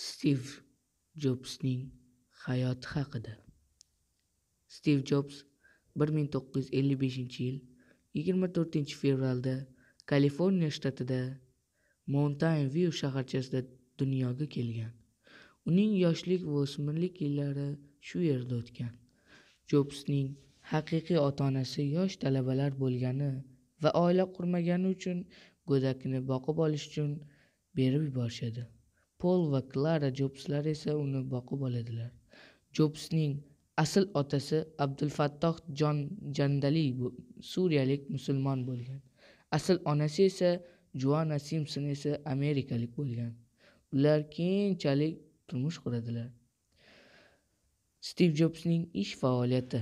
stiv jobsning hayoti haqida stiv jobs bir ming to'qqiz yuz ellik beshinchi yil yigirma to'rtinchi fevralda kaliforniya shtatida mountain view shaharchasida dunyoga kelgan uning yoshlik va o'smirlik yillari shu yerda o'tgan jobsning haqiqiy ota onasi yosh talabalar bo'lgani va oila qurmagani uchun go'dakni boqib olish uchun berib yuborishadi pol va klara jobslar esa uni boqib oladilar jobsning asl otasi abdulfattoh jon jandali suriyalik musulmon bo'lgan asl onasi esa juana simson esa amerikalik bo'lgan ular keyinchalik turmush quradilar stiv jobsning ish faoliyati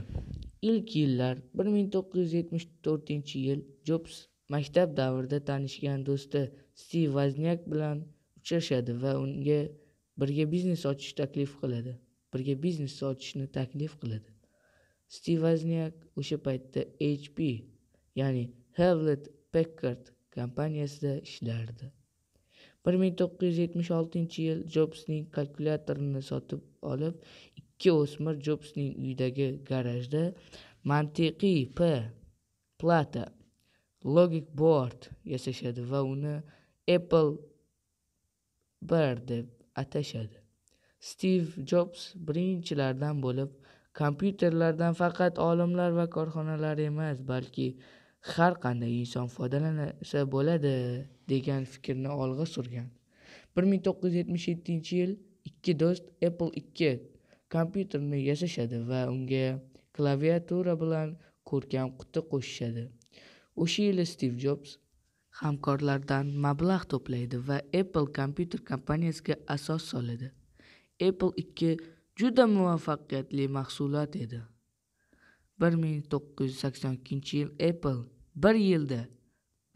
ilk yillar 1974 yil jobs maktab davrida tanishgan do'sti stiv vazniak bilan uchrashadi va unga birga biznes ochish taklif qiladi birga biznes ochishni taklif qiladi stiv vazniak o'sha paytda hp ya'ni hewlett packard kompaniyasida ishlardi bir ming to'qqiz yuz yetmish oltinchi yil jobsning kalkulyatorni sotib olib ikki o'smir jobsning uyidagi garajda mantiqiy p plata logic board yasashadi va uni apple bir deb atashadi stiv jobs birinchilardan bo'lib kompyuterlardan faqat olimlar va korxonalar emas balki har qanday inson foydalansa bo'ladi degan fikrni olg'a surgan bir ming to'qqiz yuz yetmish yettinchi yil ikki do'st apple ikki kompyuterni yasashadi va unga klaviatura bilan ko'rkam quti qo'shishadi o'sha yili stiv jobs hamkorlardan mablag' to'playdi va apple kompyuter kompaniyasiga asos soladi apple ikki juda muvaffaqiyatli mahsulot edi bir ming to'qqiz yuz sakson ikkinchi yil apple bir yilda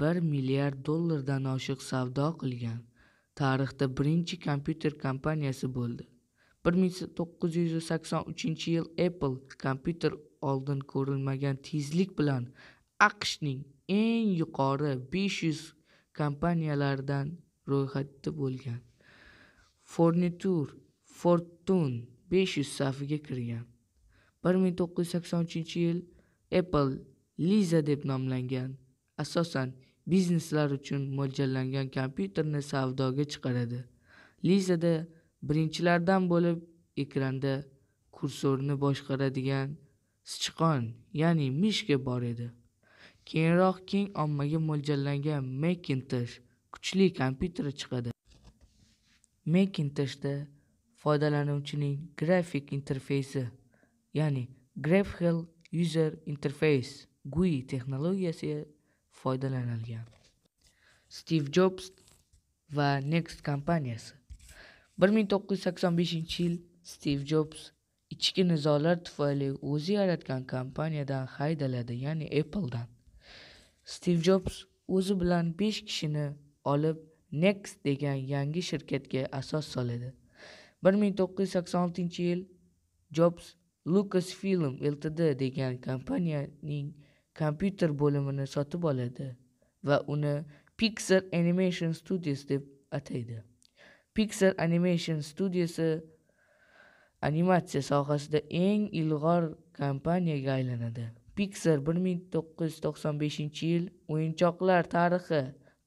bir milliard dollardan oshiq savdo qilgan tarixda birinchi kompyuter kompaniyasi bo'ldi bir ming to'qqiz yuz sakson uchinchi yil apple kompyuter oldin ko'rilmagan tezlik bilan aqshning eng yuqori 500 kompaniyalardan ro'yxatda bo'lgan. fornitur Fortune 500 safiga kirgan. 1983 yil Apple Lisa deb nomlangan asosan bizneslar uchun mo'ljallangan kompyuterni savdoga chiqaradi. Lisada birinchilardan bo'lib ekranda kursorni boshqaradigan sichqon, ya'ni mishka bor edi. Keyinroq keng ommaga mo'ljallangan Macintosh kuchli kompyuteri chiqadi. Macintoshda foydalanuvchining grafik interfeysi, ya'ni Graphical User Interface (GUI) texnologiyasi foydalanilgan. Stiv Jobs va Next kompaniyasi 1985-yil Stiv Jobs ichki nizolar tufayli o'zi yaratgan kompaniyadan haydaladi, ya'ni Apple'dan. stiv jobs o'zi bilan besh kishini olib next degan yangi shirkatga asos soladi bir ming to'qqiz yuz sakson oltinchi yil jobs film ltd degan kompaniyaning kompyuter bo'limini sotib oladi va uni pixar animation studios deb ataydi pixar animation studiosi animatsiya sohasida eng ilg'or kompaniyaga aylanadi Pixar 1995-yil o'yinchoqlar tarixi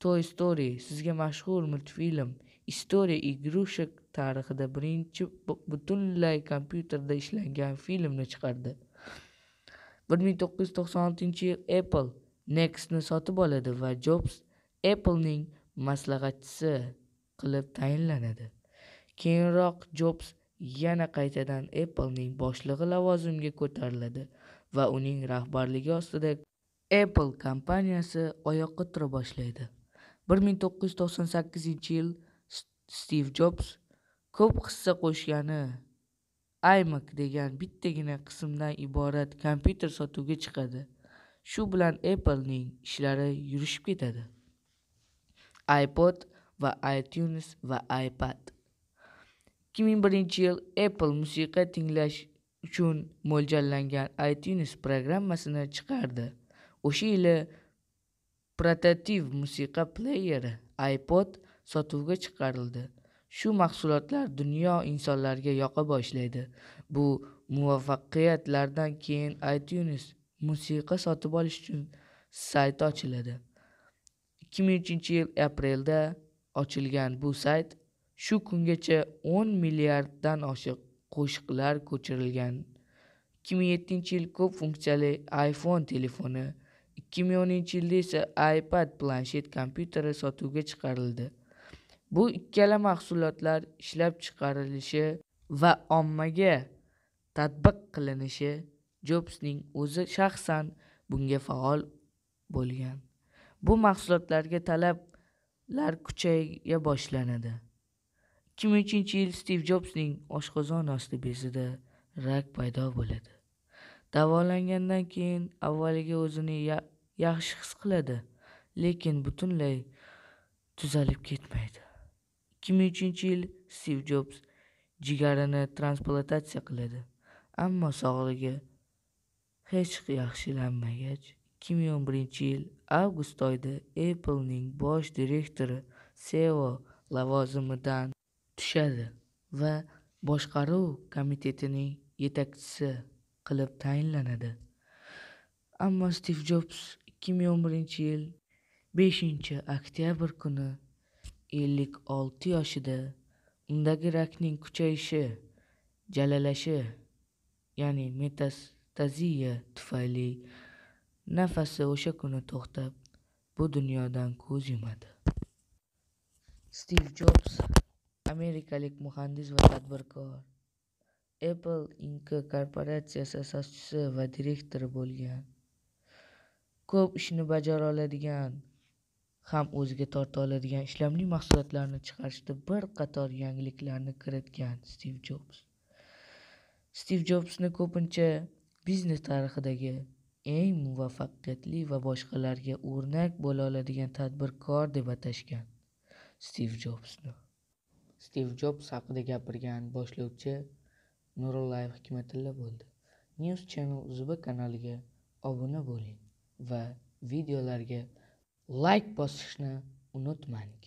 Toy Story sizga mashhur multfilm Istoriya igrushek tarixida birinchi butunlay kompyuterda ishlangan filmni chiqardi. 1996-yil Apple Next'ni sotib oladi va Jobs Apple'ning maslahatchisi qilib tayinlanadi. Keyinroq Jobs yana qaytadan Apple'ning boshlig'i lavozimiga ko'tariladi. va uning rahbarligi ostida apple kompaniyasi oyoqqa tura boshlaydi bir ming to'qqiz yuz to'qson sakkizinchi yil stiv jobs ko'p hissa qo'shgani imac degan bittagina qismdan iborat kompyuter sotuvga chiqadi shu bilan applening ishlari yurishib ketadi ipod va itunes va ipad ikki ming birinchi yil apple musiqa tinglash uchun mo'ljallangan itunes programmasini chiqardi o'sha yili prototip musiqa playeri ipod sotuvga chiqarildi shu mahsulotlar dunyo insonlarga yoqa boshlaydi bu muvaffaqiyatlardan keyin itunes musiqa sotib olish uchun sayt ochiladi 2003 yil aprelda ochilgan bu sayt shu kungacha 10 milliarddan oshiq qo'shiqlar ko'chirilgan 2007 yil ko'p funksiyali iPhone telefoni 2010 yilda esa iPad planshet kompyuteri sotuvga chiqarildi bu ikkala mahsulotlar ishlab chiqarilishi va ommaga tatbiq qilinishi jobsning o'zi shaxsan bunga faol bo'lgan bu mahsulotlarga talablar kuchaya boshlanadi 2003 yil stiv jobsning oshqozon osti bezida rak paydo bo'ladi davolangandan keyin avvaliga o'zini yaxshi his qiladi lekin butunlay tuzalib ketmaydi 2003 yil stiv jobs jigarini transplantatsiya qiladi ammo sog'ligi hech yaxshilanmagach 2011 yil avgust oyida apple'ning bosh direktori seo lavozimidan tushadi va boshqaruv komitetining yetakchisi qilib tayinlanadi ammo stiv jobs 2011 yil 5 oktyabr kuni 56 yoshida undagi rakning kuchayishi jalalashi ya'ni metastaziya tufayli nafasi o'sha kuni to'xtab bu dunyodan ko'z yumadi stiv jobs amerikalik muhandis va tadbirkor apple inc korporatsiyasi asoschisi va direktori bo'lgan ko'p ishni bajara oladigan ham o'ziga torta oladigan ishlamli mahsulotlarni chiqarishda bir qator yangiliklarni kiritgan stiv jobs stiv jobsni ko'pincha biznes tarixidagi eng muvaffaqiyatli va boshqalarga o'rnak bo'la oladigan tadbirkor deb atashgan stiv jobsni stiv jobs haqida gapirgan boshlovchi nurillayev hikmatilla bo'ldi news channel uzb kanaliga obuna bo'ling va videolarga layk like bosishni unutmang